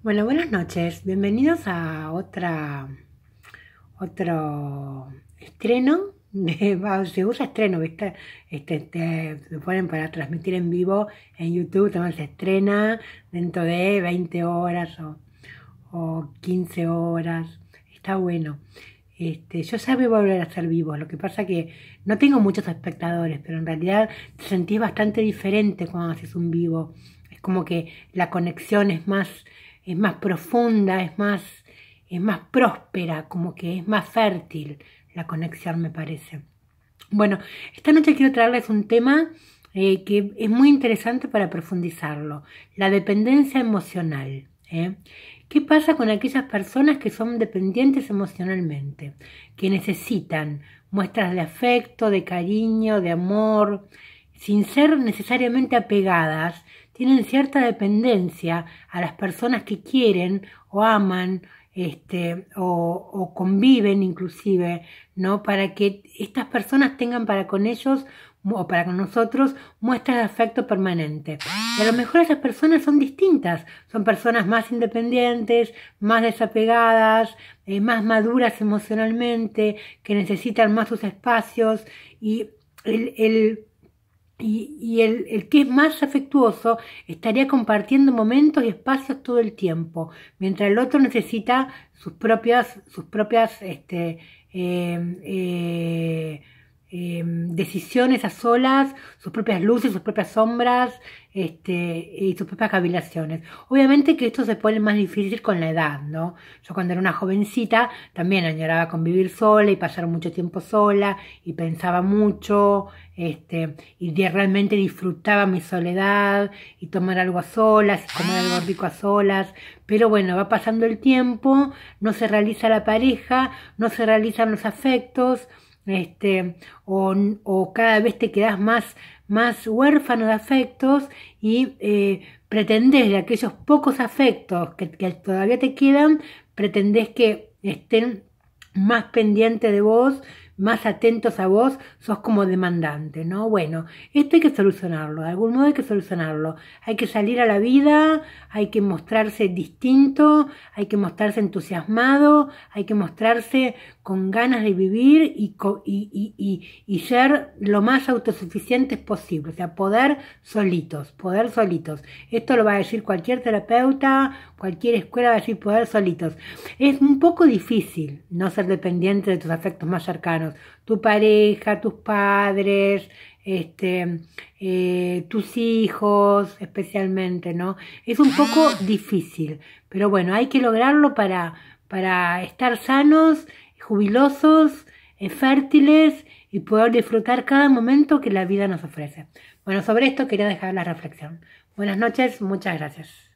Bueno, buenas noches. Bienvenidos a otra otro estreno se usa estreno, ¿viste? Este, te, se ponen para transmitir en vivo en YouTube, también se estrena dentro de 20 horas o, o 15 horas. Está bueno. Este, yo ya voy a volver a ser vivo, lo que pasa que no tengo muchos espectadores, pero en realidad te sentís bastante diferente cuando haces un vivo. Es como que la conexión es más, es más profunda, es más, es más próspera, como que es más fértil la conexión, me parece. Bueno, esta noche quiero traerles un tema eh, que es muy interesante para profundizarlo, la dependencia emocional. ¿eh? ¿Qué pasa con aquellas personas que son dependientes emocionalmente, que necesitan muestras de afecto, de cariño, de amor, sin ser necesariamente apegadas, tienen cierta dependencia a las personas que quieren o aman este, o, conviven inclusive, ¿no? Para que estas personas tengan para con ellos o para con nosotros muestras de afecto permanente. a lo mejor esas personas son distintas, son personas más independientes, más desapegadas, eh, más maduras emocionalmente, que necesitan más sus espacios y el, el y, y el, el, que es más afectuoso estaría compartiendo momentos y espacios todo el tiempo, mientras el otro necesita sus propias, sus propias este, eh, eh, decisiones a solas, sus propias luces, sus propias sombras este, y sus propias cavilaciones. Obviamente que esto se pone más difícil con la edad, ¿no? Yo cuando era una jovencita también añoraba convivir sola y pasar mucho tiempo sola y pensaba mucho este, y realmente disfrutaba mi soledad y tomar algo a solas y comer algo rico a solas. Pero bueno, va pasando el tiempo, no se realiza la pareja, no se realizan los afectos, este, o, cada vez te quedas más, más huérfano de afectos y eh, pretendés de aquellos pocos afectos que, que todavía te quedan, pretendés que estén más pendientes de vos, más atentos a vos sos como demandante, ¿no? Bueno, esto hay que solucionarlo, de algún modo hay que solucionarlo. Hay que salir a la vida, hay que mostrarse distinto, hay que mostrarse entusiasmado, hay que mostrarse con ganas de vivir y, ser lo más autosuficientes posible, o sea, poder solitos, poder solitos. Esto lo va a decir cualquier terapeuta, cualquier escuela va a decir poder solitos. Es un poco difícil no ser dependiente de tus afectos más cercanos tu pareja, tus padres, este, eh, tus hijos especialmente, ¿no? Es un poco ah. difícil, pero bueno, hay que lograrlo para, para estar sanos, jubilosos, eh, fértiles y poder disfrutar cada momento que la vida nos ofrece. Bueno, sobre esto quería dejar la reflexión. Buenas noches, muchas gracias.